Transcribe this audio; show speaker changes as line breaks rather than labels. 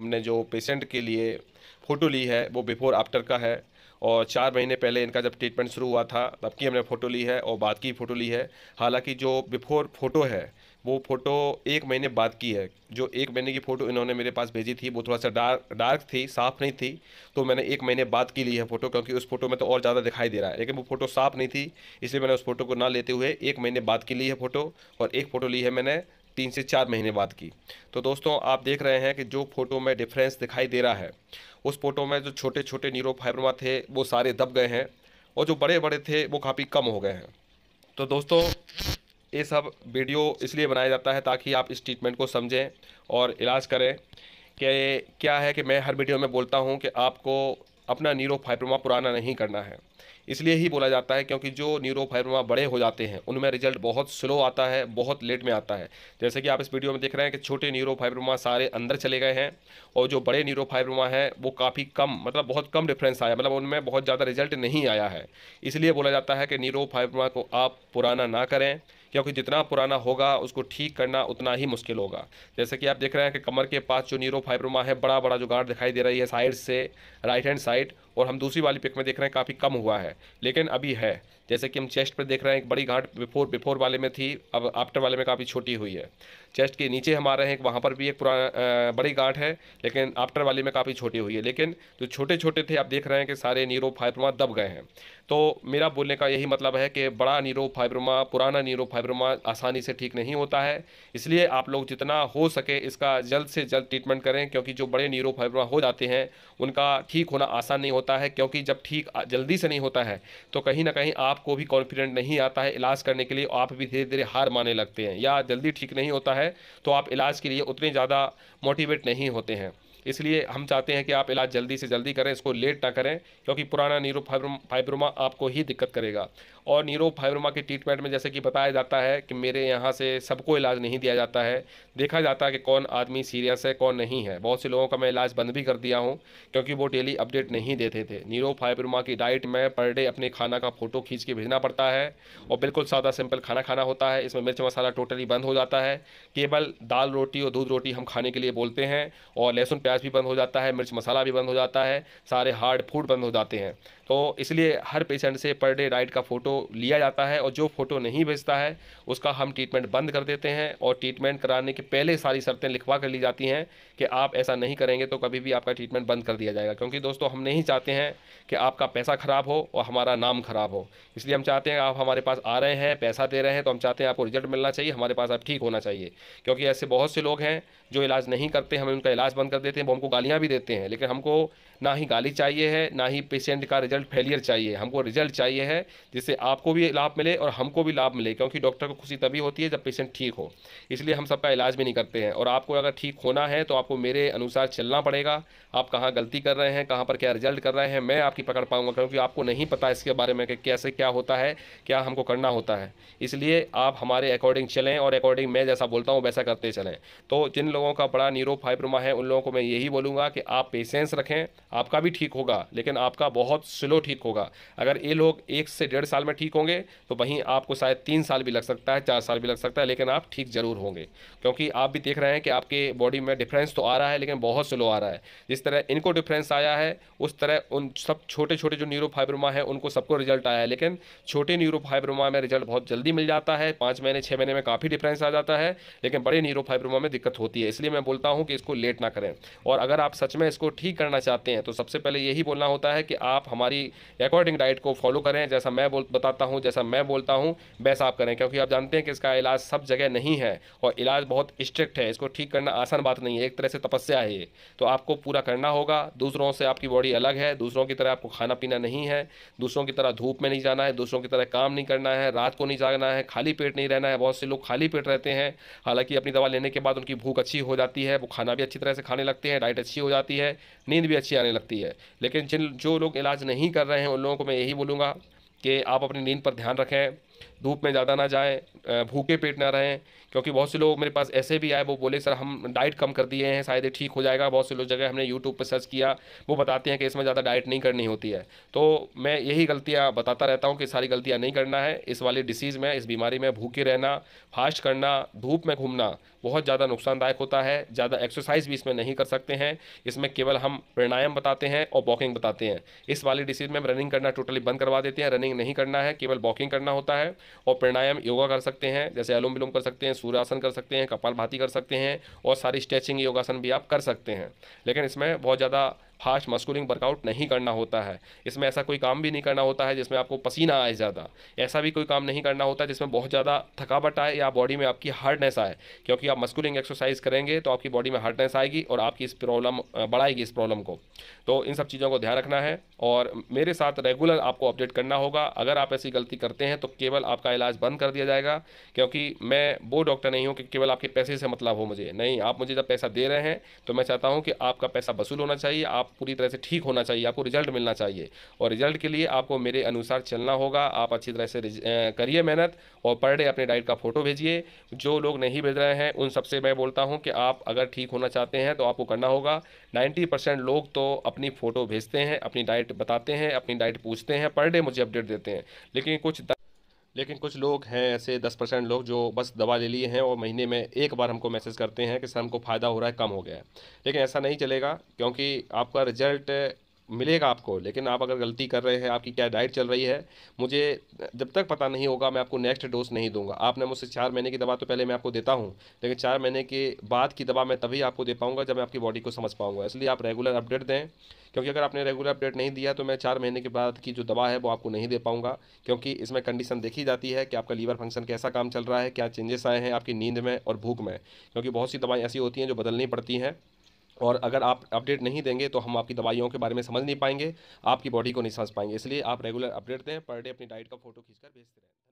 हमने जो पेशेंट के लिए फ़ोटो ली है वो बिफ़ोर आफ्टर का है और चार महीने पहले इनका जब ट्रीटमेंट शुरू हुआ था तब की हमने फ़ोटो ली है और बाद की फ़ोटो ली है हालांकि जो बिफ़ोर फ़ोटो है वो फ़ोटो एक महीने बाद की है जो एक महीने की फ़ोटो इन्होंने मेरे पास भेजी थी वो थोड़ा सा डार्क डार्क थी साफ़ नहीं थी तो मैंने एक महीने बाद की ली है फ़ोटो क्योंकि उस फोटो में तो और ज़्यादा दिखाई दे रहा है लेकिन वो फ़ोटो साफ़ नहीं थी इसलिए मैंने उस फोटो को ना लेते हुए एक महीने बाद की ली है फ़ोटो और एक फ़ोटो ली है मैंने तीन से चार महीने बाद की तो दोस्तों आप देख रहे हैं कि जो फोटो में डिफरेंस दिखाई दे रहा है उस फोटो में जो छोटे छोटे न्यूरो फाइब्रमा थे वो सारे दब गए हैं और जो बड़े बड़े थे वो काफ़ी कम हो गए हैं तो दोस्तों ये सब वीडियो इसलिए बनाया जाता है ताकि आप इस ट्रीटमेंट को समझें और इलाज करें कि क्या है कि मैं हर वीडियो में बोलता हूँ कि आपको अपना नीरो फाइब्रोमा पुराना नहीं करना है इसलिए ही बोला जाता है क्योंकि जो न्यूरोफाइब्रोमा बड़े हो जाते हैं उनमें रिजल्ट बहुत स्लो आता है बहुत लेट में आता है जैसे कि आप इस वीडियो में देख रहे हैं कि छोटे न्यूरोफाइब्रोमा सारे अंदर चले गए हैं और जो बड़े न्यूरोफाइब्रोमा हैं वो काफ़ी कम मतलब बहुत कम डिफरेंस आया मतलब उनमें बहुत ज़्यादा रिजल्ट नहीं आया है इसलिए बोला जाता है कि न्यूरोफाइब्रोमा को आप पुराना ना करें क्योंकि जितना पुराना होगा उसको ठीक करना उतना ही मुश्किल होगा जैसे कि आप देख रहे हैं कि कमर के पास जो नीरो फाइब्रोमा है बड़ा बड़ा जो गांठ दिखाई दे रही है साइड से राइट हैंड साइड और हम दूसरी वाली पिक में देख रहे हैं काफ़ी कम हुआ है लेकिन अभी है जैसे कि हम चेस्ट पर देख रहे हैं एक बड़ी गांठ बिफोर बिफोर वाले में थी अब आफ्टर वाले में काफ़ी छोटी हुई है चेस्ट के नीचे हम आ रहे हैं वहाँ पर भी एक पुराना बड़ी गांठ है लेकिन आफ्टर वाले में काफ़ी छोटी हुई है लेकिन जो छोटे छोटे थे आप देख रहे हैं कि सारे नीरो फाइब्रोमा दब गए हैं तो मेरा बोलने का यही मतलब है कि बड़ा नीरो फाइब्रोमा पुराना नीरो फाइब्रोमा आसानी से ठीक नहीं होता है इसलिए आप लोग जितना हो सके इसका जल्द से जल्द ट्रीटमेंट करें क्योंकि जो बड़े नीरो फाइब्रोमा हो जाते हैं उनका ठीक होना आसान नहीं होता है क्योंकि जब ठीक जल्दी से नहीं होता है तो कहीं ना कहीं आप आपको भी कॉन्फिडेंट नहीं आता है इलाज करने के लिए आप भी धीरे धीरे हार मानने लगते हैं या जल्दी ठीक नहीं होता है तो आप इलाज के लिए उतने ज़्यादा मोटिवेट नहीं होते हैं इसलिए हम चाहते हैं कि आप इलाज जल्दी से जल्दी करें इसको लेट ना करें क्योंकि पुराना नीरो फाइब्रोमा आपको ही दिक्कत करेगा और नीरो फाइब्रोमा के ट्रीटमेंट में जैसे कि बताया जाता है कि मेरे यहाँ से सबको इलाज नहीं दिया जाता है देखा जाता है कि कौन आदमी सीरियस है कौन नहीं है बहुत से लोगों का मैं इलाज बंद भी कर दिया हूँ क्योंकि वो डेली अपडेट नहीं देते थे नीरो फाइब्रोमा की डाइट में पर डे अपने खाना का फ़ोटो खींच के भेजना पड़ता है और बिल्कुल सादा सिंपल खाना खाना होता है इसमें मिर्च मसाला टोटली बंद हो जाता है केवल दाल रोटी और दूध रोटी हम खाने के लिए बोलते हैं और लहसुन प्याज राइस भी बंद हो जाता है मिर्च मसाला भी बंद हो जाता है सारे हार्ड फूड बंद हो जाते हैं तो इसलिए हर पेशेंट से पर डे डाइट का फ़ोटो लिया जाता है और जो फ़ोटो नहीं भेजता है उसका हम ट्रीटमेंट बंद कर देते हैं और ट्रीटमेंट कराने के पहले सारी शर्तें लिखवा कर ली जाती हैं कि आप ऐसा नहीं करेंगे तो कभी भी आपका ट्रीटमेंट बंद कर दिया जाएगा क्योंकि दोस्तों हम नहीं चाहते हैं कि आपका पैसा ख़राब हो और हमारा नाम ख़राब हो इसलिए हम चाहते हैं आप हमारे पास आ रहे हैं पैसा दे रहे हैं तो हम चाहते हैं आपको रिजल्ट मिलना चाहिए हमारे पास आप ठीक होना चाहिए क्योंकि ऐसे बहुत से लोग हैं जो इलाज नहीं करते हमें उनका इलाज बंद कर देते हैं वो हमको गालियाँ भी देते हैं लेकिन हमको ना ही गाली चाहिए है ना ही पेशेंट का रिजल्ट फेलियर चाहिए हमको रिजल्ट चाहिए है जिससे आपको भी लाभ मिले और हमको भी लाभ मिले क्योंकि डॉक्टर को खुशी तभी होती है जब पेशेंट ठीक हो इसलिए हम सबका इलाज भी नहीं करते हैं और आपको अगर ठीक होना है तो आपको मेरे अनुसार चलना पड़ेगा आप कहाँ गलती कर रहे हैं कहाँ पर क्या रिजल्ट कर रहे हैं मैं आपकी पकड़ पाऊँगा क्योंकि आपको नहीं पता इसके बारे में कि कैसे क्या होता है क्या हमको करना होता है इसलिए आप हमारे अकॉर्डिंग चलें और अकॉर्डिंग मैं जैसा बोलता हूँ वैसा करते चलें तो जिन लोगों का बड़ा नीरो फाइब्रोमा है उन लोगों को मैं यही बोलूँगा कि आप पेशेंस रखें आपका भी ठीक होगा लेकिन आपका बहुत स्लो ठीक होगा अगर ये लोग एक से डेढ़ साल में ठीक होंगे तो वहीं आपको शायद तीन साल भी लग सकता है चार साल भी लग सकता है लेकिन आप ठीक ज़रूर होंगे क्योंकि आप भी देख रहे हैं कि आपके बॉडी में डिफरेंस तो आ रहा है लेकिन बहुत स्लो आ रहा है जिस तरह इनको डिफरेंस आया है उस तरह उन सब छोटे छोटे जो न्यूरो फाइब्रोमा है उनको सबको रिजल्ट आया है लेकिन छोटे न्यूरो फाइब्रोमा में रिजल्ट बहुत जल्दी मिल जाता है पाँच महीने छः महीने में काफ़ी डिफरेंस आ जाता है लेकिन बड़े न्यूरो फाइब्रोमा में दिक्कत होती है है इसलिए मैं बोलता हूँ कि इसको लेट ना करें और अगर आप सच में इसको ठीक करना चाहते हैं तो सबसे पहले यही बोलना होता है कि आप हमारी अकॉर्डिंग डाइट को फॉलो करें जैसा मैं बताता हूँ जैसा मैं बोलता हूँ वैसा आप करें क्योंकि आप जानते हैं कि इसका इलाज सब जगह नहीं है और इलाज बहुत स्ट्रिक्ट है इसको ठीक करना आसान बात नहीं है एक तरह से तपस्या है तो आपको पूरा करना होगा दूसरों से आपकी बॉडी अलग है दूसरों की तरह आपको खाना पीना नहीं है दूसरों की तरह धूप में नहीं जाना है दूसरों की तरह काम नहीं करना है रात को नहीं जागना है खाली पेट नहीं रहना है बहुत से लोग खाली पेट रहते हैं हालांकि अपनी दवा लेने के बाद उनकी भूख अच्छी अच्छी हो जाती है वो खाना भी अच्छी तरह से खाने लगते हैं डाइट अच्छी हो जाती है नींद भी अच्छी आने लगती है लेकिन जिन जो लोग इलाज नहीं कर रहे हैं उन लोगों को मैं यही बोलूँगा कि आप अपनी नींद पर ध्यान रखें धूप में ज़्यादा ना जाएँ भूखे पेट ना रहें क्योंकि बहुत से लोग मेरे पास ऐसे भी आए वो बोले सर हम डाइट कम कर दिए हैं शायद ठीक हो जाएगा बहुत से लोग जगह हमने यूट्यूब पर सर्च किया वो बताते हैं कि इसमें ज़्यादा डाइट नहीं करनी होती है तो मैं यही गलतियाँ बताता रहता हूँ कि सारी गलतियाँ नहीं करना है इस वाली डिसीज़ में इस बीमारी में भूखे रहना फास्ट करना धूप में घूमना बहुत ज़्यादा नुकसानदायक होता है ज़्यादा एक्सरसाइज भी इसमें नहीं कर सकते हैं इसमें केवल हम प्राणायाम बताते हैं और वॉकिंग बताते हैं इस वाली डिसीज़ में हम रनिंग करना टोटली बंद करवा देते हैं रनिंग नहीं करना है केवल वॉकिंग करना होता है और प्राणायाम योगा कर सकते हैं जैसे अलोम विलोम कर सकते हैं सूर्यासन कर सकते हैं कपाल भाती कर सकते हैं और सारी स्ट्रेचिंग योगासन भी आप कर सकते हैं लेकिन इसमें बहुत ज़्यादा फास्ट मस्कुलिंग वर्कआउट नहीं करना होता है इसमें ऐसा कोई काम भी नहीं करना होता है जिसमें आपको पसीना आए ज़्यादा ऐसा भी कोई काम नहीं करना होता जिसमें बहुत ज़्यादा थकावट आए या बॉडी में आपकी हार्डनेस आए क्योंकि आप मस्कुलिंग एक्सरसाइज करेंगे तो आपकी बॉडी में हार्डनेस आएगी और आपकी इस प्रॉब्लम बढ़ाएगी इस प्रॉब्लम को तो इन सब चीज़ों को ध्यान रखना है और मेरे साथ रेगुलर आपको अपडेट करना होगा अगर आप ऐसी गलती करते हैं तो केवल आपका इलाज बंद कर दिया जाएगा क्योंकि मैं वो डॉक्टर नहीं हूँ कि केवल आपके पैसे से मतलब हो मुझे नहीं आप मुझे जब पैसा दे रहे हैं तो मैं चाहता हूँ कि आपका पैसा वसूल होना चाहिए आप आप पूरी तरह से ठीक होना चाहिए आपको रिजल्ट मिलना चाहिए और रिजल्ट के लिए आपको मेरे अनुसार चलना होगा आप अच्छी तरह से करिए मेहनत और पर डे अपने डाइट का फ़ोटो भेजिए जो लोग नहीं भेज रहे हैं उन सबसे मैं बोलता हूँ कि आप अगर ठीक होना चाहते हैं तो आपको करना होगा नाइन्टी परसेंट लोग तो अपनी फ़ोटो भेजते हैं अपनी डाइट बताते हैं अपनी डाइट पूछते हैं पर डे मुझे अपडेट देते हैं लेकिन कुछ लेकिन कुछ लोग हैं ऐसे दस परसेंट लोग जो बस दवा ले लिए हैं और महीने में एक बार हमको मैसेज करते हैं कि सर हमको फ़ायदा हो रहा है कम हो गया है लेकिन ऐसा नहीं चलेगा क्योंकि आपका रिजल्ट मिलेगा आपको लेकिन आप अगर गलती कर रहे हैं आपकी क्या डाइट चल रही है मुझे जब तक पता नहीं होगा मैं आपको नेक्स्ट डोज नहीं दूंगा आपने मुझसे चार महीने की दवा तो पहले मैं आपको देता हूँ लेकिन चार महीने के बाद की दवा मैं तभी आपको दे पाऊँगा जब मैं आपकी बॉडी को समझ पाऊंगा इसलिए आप रेगुलर अपडेट दें क्योंकि अगर आपने रेगुलर अपडेट नहीं दिया तो मैं चार महीने के बाद की जो दवा है वो आपको नहीं दे पाऊँगा क्योंकि इसमें कंडीशन देखी जाती है कि आपका लीवर फंक्शन कैसा काम चल रहा है क्या चेंजेस आए हैं आपकी नींद में और भूख में क्योंकि बहुत सी दवाएँ ऐसी होती हैं जो बदलनी पड़ती हैं और अगर आप अपडेट नहीं देंगे तो हम आपकी दवाइयों के बारे में समझ नहीं पाएंगे आपकी बॉडी को नहीं समझ पाएंगे इसलिए आप रेगुलर अपडेट दें पर डे अपनी डाइट का फोटो खींचकर भेजते रहें